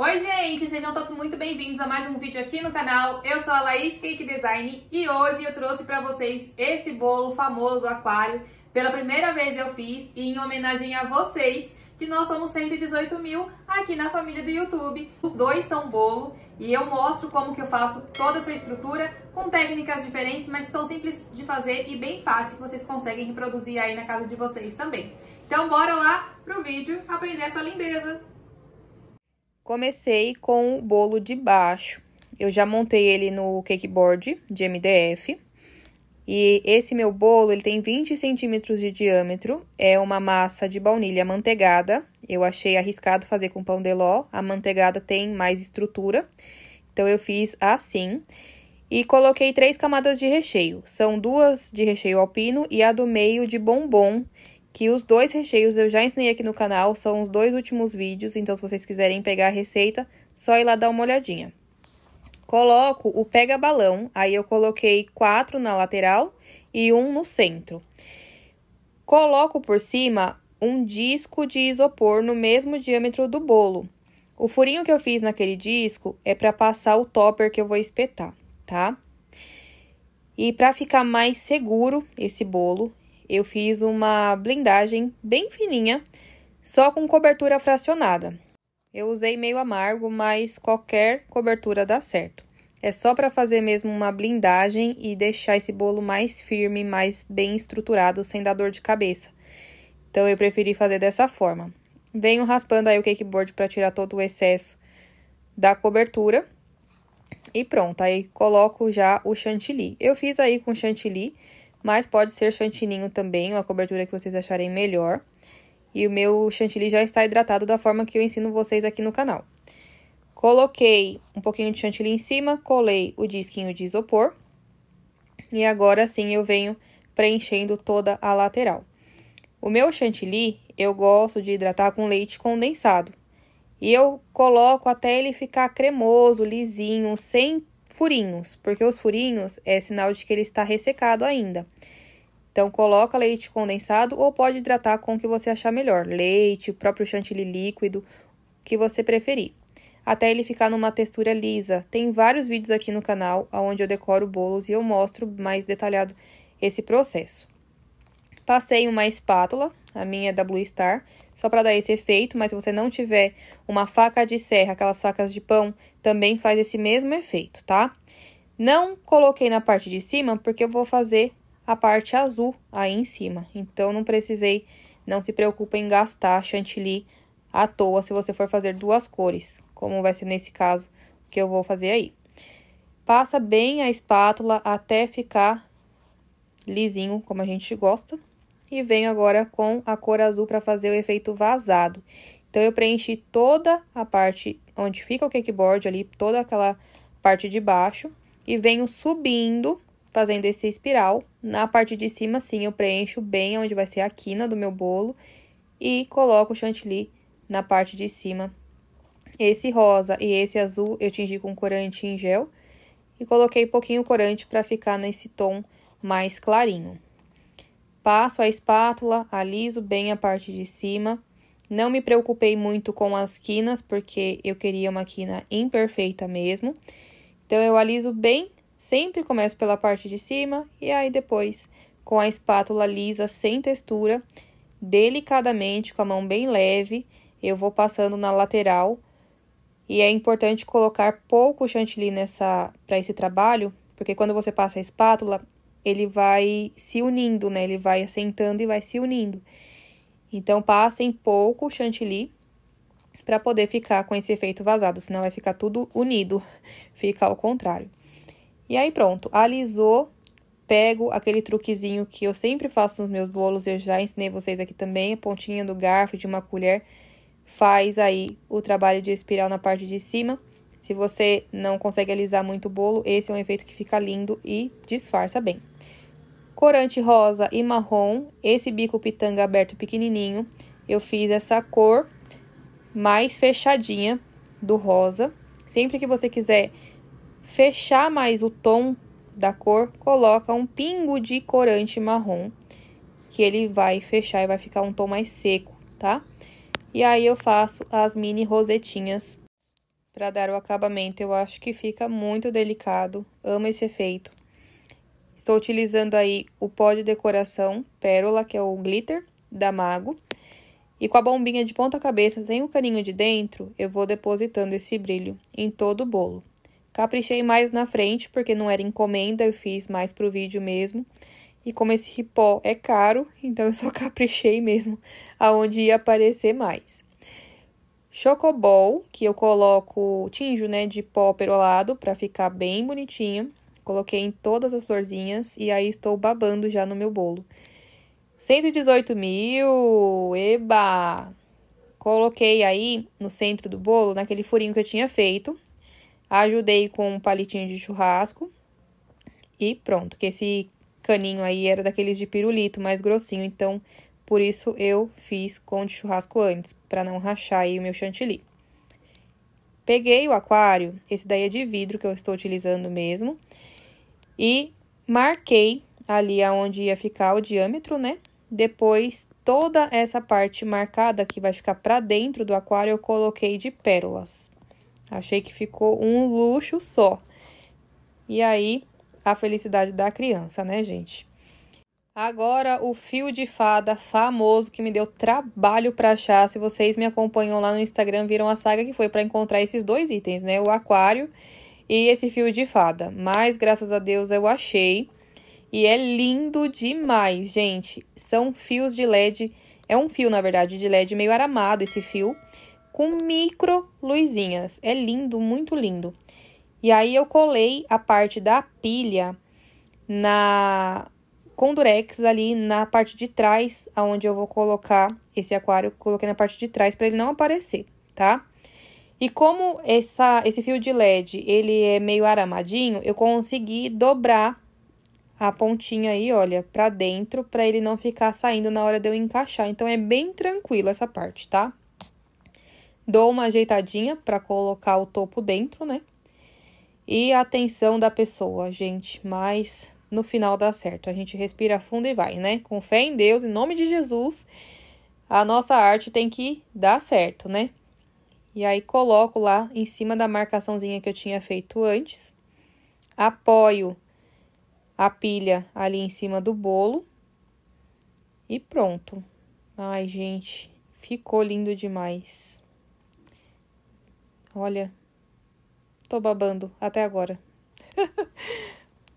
Oi gente, sejam todos muito bem-vindos a mais um vídeo aqui no canal. Eu sou a Laís Cake Design e hoje eu trouxe para vocês esse bolo famoso aquário. Pela primeira vez eu fiz e em homenagem a vocês, que nós somos 118 mil aqui na família do YouTube. Os dois são bolo e eu mostro como que eu faço toda essa estrutura com técnicas diferentes, mas são simples de fazer e bem fácil, que vocês conseguem reproduzir aí na casa de vocês também. Então bora lá pro vídeo aprender essa lindeza! Comecei com o bolo de baixo. Eu já montei ele no cakeboard de MDF. E esse meu bolo, ele tem 20 centímetros de diâmetro, é uma massa de baunilha amanteigada. Eu achei arriscado fazer com pão de ló, a manteigada tem mais estrutura, então eu fiz assim. E coloquei três camadas de recheio, são duas de recheio alpino e a do meio de bombom, que os dois recheios eu já ensinei aqui no canal, são os dois últimos vídeos, então se vocês quiserem pegar a receita, só ir lá dar uma olhadinha. Coloco o pega-balão, aí eu coloquei quatro na lateral e um no centro. Coloco por cima um disco de isopor no mesmo diâmetro do bolo. O furinho que eu fiz naquele disco é para passar o topper que eu vou espetar, tá? E para ficar mais seguro esse bolo, eu fiz uma blindagem bem fininha, só com cobertura fracionada. Eu usei meio amargo, mas qualquer cobertura dá certo. É só para fazer mesmo uma blindagem e deixar esse bolo mais firme, mais bem estruturado, sem dar dor de cabeça. Então, eu preferi fazer dessa forma. Venho raspando aí o cake board para tirar todo o excesso da cobertura. E pronto, aí coloco já o chantilly. Eu fiz aí com chantilly, mas pode ser chantininho também, uma cobertura que vocês acharem melhor. E o meu chantilly já está hidratado da forma que eu ensino vocês aqui no canal. Coloquei um pouquinho de chantilly em cima, colei o disquinho de isopor. E agora sim eu venho preenchendo toda a lateral. O meu chantilly eu gosto de hidratar com leite condensado. E eu coloco até ele ficar cremoso, lisinho, sem furinhos, porque os furinhos é sinal de que ele está ressecado ainda. Então, coloca leite condensado ou pode hidratar com o que você achar melhor, leite, próprio chantilly líquido, o que você preferir, até ele ficar numa textura lisa. Tem vários vídeos aqui no canal onde eu decoro bolos e eu mostro mais detalhado esse processo. Passei uma espátula a minha é da Blue Star, só para dar esse efeito, mas se você não tiver uma faca de serra, aquelas facas de pão, também faz esse mesmo efeito, tá? Não coloquei na parte de cima, porque eu vou fazer a parte azul aí em cima, então não precisei, não se preocupe em gastar chantilly à toa se você for fazer duas cores, como vai ser nesse caso que eu vou fazer aí. Passa bem a espátula até ficar lisinho, como a gente gosta e venho agora com a cor azul para fazer o efeito vazado. Então, eu preenchi toda a parte onde fica o cakeboard ali, toda aquela parte de baixo, e venho subindo, fazendo esse espiral. Na parte de cima, sim, eu preencho bem onde vai ser a quina do meu bolo, e coloco o chantilly na parte de cima. Esse rosa e esse azul eu tingi com corante em gel, e coloquei pouquinho corante para ficar nesse tom mais clarinho. Passo a espátula, aliso bem a parte de cima. Não me preocupei muito com as quinas, porque eu queria uma quina imperfeita mesmo. Então, eu aliso bem, sempre começo pela parte de cima e aí depois, com a espátula lisa, sem textura, delicadamente, com a mão bem leve, eu vou passando na lateral. E é importante colocar pouco chantilly nessa para esse trabalho, porque quando você passa a espátula, ele vai se unindo, né? Ele vai assentando e vai se unindo. Então, passem pouco o chantilly para poder ficar com esse efeito vazado, senão vai ficar tudo unido, fica ao contrário. E aí pronto, alisou, pego aquele truquezinho que eu sempre faço nos meus bolos, eu já ensinei vocês aqui também, a pontinha do garfo, de uma colher, faz aí o trabalho de espiral na parte de cima se você não consegue alisar muito o bolo, esse é um efeito que fica lindo e disfarça bem. Corante rosa e marrom, esse bico pitanga aberto pequenininho, eu fiz essa cor mais fechadinha do rosa. Sempre que você quiser fechar mais o tom da cor, coloca um pingo de corante marrom, que ele vai fechar e vai ficar um tom mais seco, tá? E aí eu faço as mini rosetinhas para dar o acabamento. Eu acho que fica muito delicado, amo esse efeito. Estou utilizando aí o pó de decoração Pérola, que é o glitter da Mago. E com a bombinha de ponta cabeça sem o caninho de dentro, eu vou depositando esse brilho em todo o bolo. Caprichei mais na frente, porque não era encomenda, eu fiz mais pro vídeo mesmo. E como esse pó é caro, então eu só caprichei mesmo aonde ia aparecer mais. Chocobol, que eu coloco, tinjo, né, de pó perolado para ficar bem bonitinho. Coloquei em todas as florzinhas e aí estou babando já no meu bolo. 118 mil, eba! Coloquei aí no centro do bolo, naquele furinho que eu tinha feito. Ajudei com um palitinho de churrasco. E pronto, que esse caninho aí era daqueles de pirulito, mais grossinho, então por isso eu fiz com de churrasco antes, para não rachar aí o meu chantilly. Peguei o aquário, esse daí é de vidro que eu estou utilizando mesmo, e marquei ali aonde ia ficar o diâmetro, né? Depois, toda essa parte marcada que vai ficar para dentro do aquário, eu coloquei de pérolas. Achei que ficou um luxo só. E aí, a felicidade da criança, né, gente? Agora o fio de fada famoso que me deu trabalho para achar. Se vocês me acompanham lá no Instagram, viram a saga que foi para encontrar esses dois itens, né? O aquário e esse fio de fada. Mas graças a Deus eu achei. E é lindo demais, gente. São fios de LED, é um fio na verdade de LED meio aramado esse fio, com micro luzinhas. É lindo, muito lindo. E aí eu colei a parte da pilha na com durex ali na parte de trás, aonde eu vou colocar esse aquário, coloquei na parte de trás para ele não aparecer, tá? E como essa, esse fio de LED, ele é meio aramadinho, eu consegui dobrar a pontinha aí, olha, para dentro, para ele não ficar saindo na hora de eu encaixar. Então, é bem tranquilo essa parte, tá? Dou uma ajeitadinha para colocar o topo dentro, né? E a atenção da pessoa, gente, mas no final dá certo. A gente respira fundo e vai, né? Com fé em Deus, em nome de Jesus, a nossa arte tem que dar certo, né? E aí coloco lá em cima da marcaçãozinha que eu tinha feito antes. Apoio a pilha ali em cima do bolo. E pronto. Ai, gente, ficou lindo demais. Olha, tô babando até agora.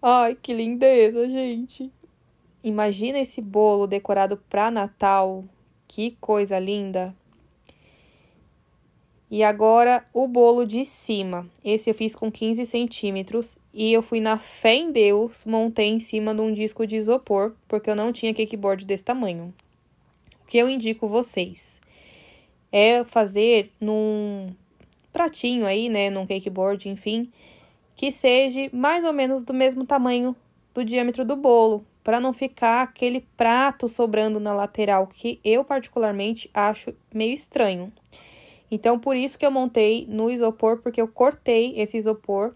Ai, que lindeza, gente. Imagina esse bolo decorado para Natal. Que coisa linda. E agora o bolo de cima. Esse eu fiz com 15 centímetros e eu fui na fé em Deus, montei em cima de um disco de isopor, porque eu não tinha cakeboard desse tamanho. O que eu indico vocês é fazer num pratinho aí, né, num cakeboard, enfim, que seja mais ou menos do mesmo tamanho do diâmetro do bolo, para não ficar aquele prato sobrando na lateral, que eu particularmente acho meio estranho. Então, por isso que eu montei no isopor, porque eu cortei esse isopor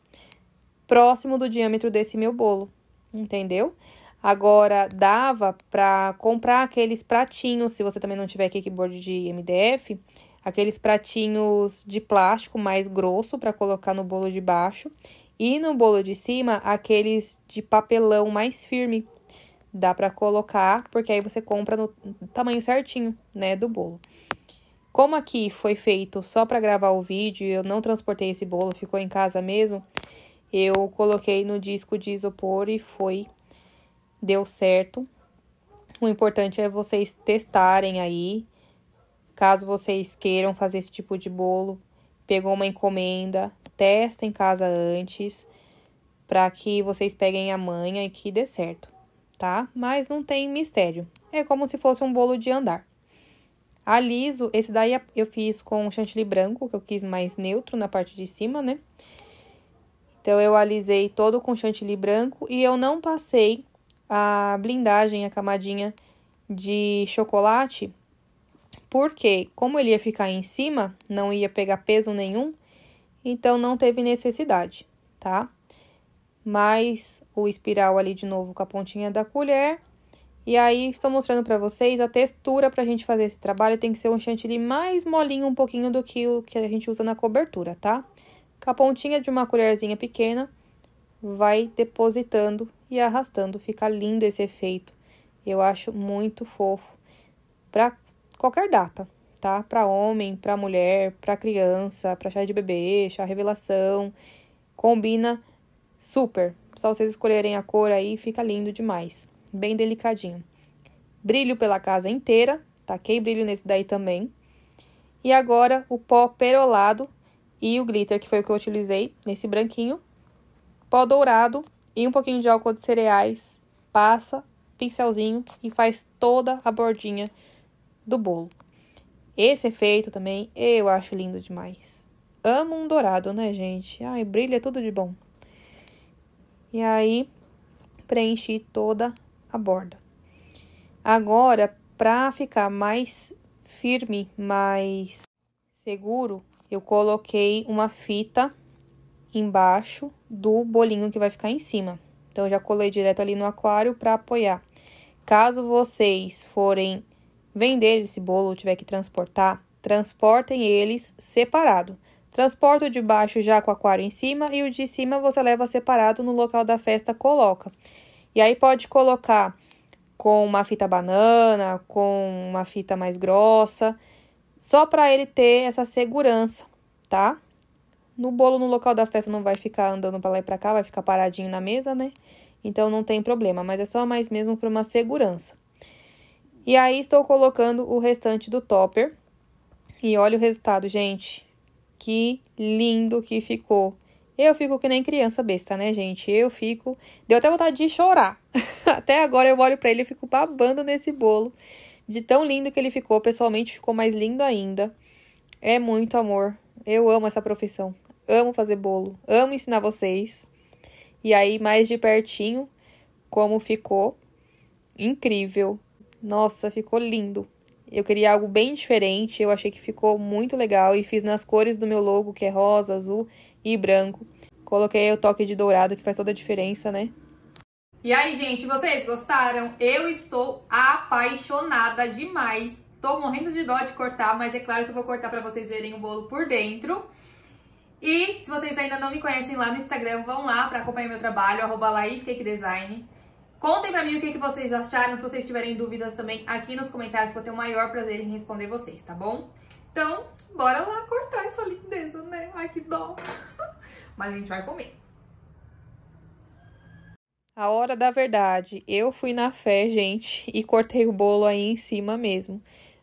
próximo do diâmetro desse meu bolo, entendeu? Agora, dava para comprar aqueles pratinhos, se você também não tiver kickboard de MDF, aqueles pratinhos de plástico mais grosso para colocar no bolo de baixo e no bolo de cima, aqueles de papelão mais firme. Dá para colocar, porque aí você compra no tamanho certinho, né, do bolo. Como aqui foi feito só para gravar o vídeo, eu não transportei esse bolo, ficou em casa mesmo. Eu coloquei no disco de isopor e foi deu certo. O importante é vocês testarem aí, caso vocês queiram fazer esse tipo de bolo, pegou uma encomenda, testa em casa antes, para que vocês peguem a manha e que dê certo, tá? Mas não tem mistério. É como se fosse um bolo de andar. Aliso, esse daí é, eu fiz com chantilly branco, que eu quis mais neutro na parte de cima, né? Então, eu alisei todo com chantilly branco e eu não passei a blindagem, a camadinha de chocolate, porque como ele ia ficar em cima, não ia pegar peso nenhum, então não teve necessidade, tá? Mais o espiral ali de novo com a pontinha da colher. E aí, estou mostrando para vocês a textura para a gente fazer esse trabalho. Tem que ser um chantilly mais molinho um pouquinho do que o que a gente usa na cobertura, tá? Com a pontinha de uma colherzinha pequena, vai depositando e arrastando. Fica lindo esse efeito. Eu acho muito fofo para qualquer data, tá? Para homem, para mulher, para criança, para chá de bebê, chá revelação. Combina super. Só vocês escolherem a cor aí, fica lindo demais. Bem delicadinho. Brilho pela casa inteira, taquei brilho nesse daí também. E agora o pó perolado e o glitter, que foi o que eu utilizei, nesse branquinho. Pó dourado e um pouquinho de álcool de cereais. Passa, pincelzinho e faz toda a bordinha do bolo. Esse efeito também eu acho lindo demais. Amo um dourado, né, gente? Ai, brilha tudo de bom. E aí, preenchi toda a borda. Agora, para ficar mais firme, mais seguro, eu coloquei uma fita embaixo do bolinho que vai ficar em cima. Então, já colei direto ali no aquário para apoiar. Caso vocês forem vender esse bolo ou tiver que transportar, transportem eles separado. Transporta o de baixo já com o aquário em cima e o de cima você leva separado no local da festa, coloca. E aí pode colocar com uma fita banana, com uma fita mais grossa, só para ele ter essa segurança, tá? No bolo no local da festa não vai ficar andando para lá e para cá, vai ficar paradinho na mesa, né? Então não tem problema, mas é só mais mesmo para uma segurança. E aí estou colocando o restante do topper. E olha o resultado, gente. Que lindo que ficou. Eu fico que nem criança besta, né, gente? Eu fico. Deu até vontade de chorar. até agora eu olho para ele e fico babando nesse bolo. De tão lindo que ele ficou, pessoalmente ficou mais lindo ainda. É muito amor. Eu amo essa profissão. Amo fazer bolo. Amo ensinar vocês. E aí, mais de pertinho, como ficou. Incrível. Nossa, ficou lindo. Eu queria algo bem diferente, eu achei que ficou muito legal e fiz nas cores do meu logo, que é rosa, azul e branco. Coloquei o toque de dourado, que faz toda a diferença, né? E aí, gente, vocês gostaram? Eu estou apaixonada demais. Tô morrendo de dó de cortar, mas é claro que eu vou cortar para vocês verem o bolo por dentro. E se vocês ainda não me conhecem lá no Instagram, vão lá para acompanhar meu trabalho, arroba Design. Contem pra mim o que, que vocês acharam, se vocês tiverem dúvidas também aqui nos comentários, que eu tenho o maior prazer em responder vocês, tá bom? Então, bora lá cortar essa lindeza, né? Ai, que dó! Mas a gente vai comer. A hora da verdade. Eu fui na fé, gente, e cortei o bolo aí em cima mesmo.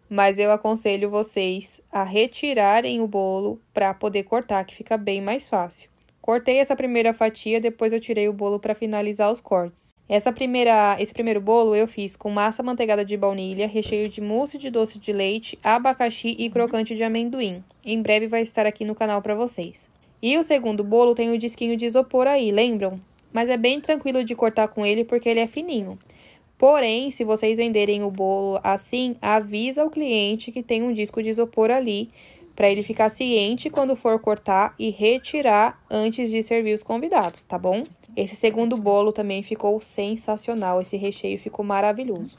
Mas eu aconselho vocês a retirarem o bolo para poder cortar, que fica bem mais fácil. Cortei essa primeira fatia, depois eu tirei o bolo para finalizar os cortes. Essa primeira, esse primeiro bolo eu fiz com massa manteigada de baunilha, recheio de mousse de doce de leite, abacaxi e uhum. crocante de amendoim. Em breve vai estar aqui no canal para vocês. E o segundo bolo tem o disquinho de isopor aí, lembram? Mas é bem tranquilo de cortar com ele porque ele é fininho. Porém, se vocês venderem o bolo assim, avisa o cliente que tem um disco de isopor ali, para ele ficar ciente quando for cortar e retirar antes de servir os convidados, tá bom? Esse segundo bolo também ficou sensacional, esse recheio ficou maravilhoso.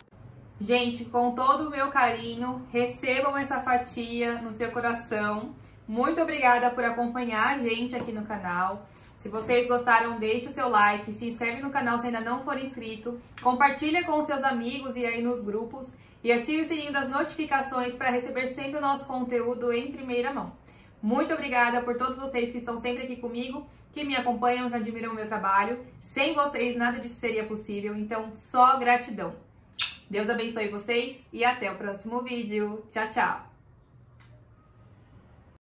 Gente, com todo o meu carinho, recebam essa fatia no seu coração. Muito obrigada por acompanhar a gente aqui no canal. Se vocês gostaram, deixe o seu like, se inscreve no canal se ainda não for inscrito, compartilha com seus amigos e aí nos grupos e ative o sininho das notificações para receber sempre o nosso conteúdo em primeira mão. Muito obrigada por todos vocês que estão sempre aqui comigo, que me acompanham, que admiram o meu trabalho. Sem vocês, nada disso seria possível, então só gratidão. Deus abençoe vocês e até o próximo vídeo. Tchau, tchau!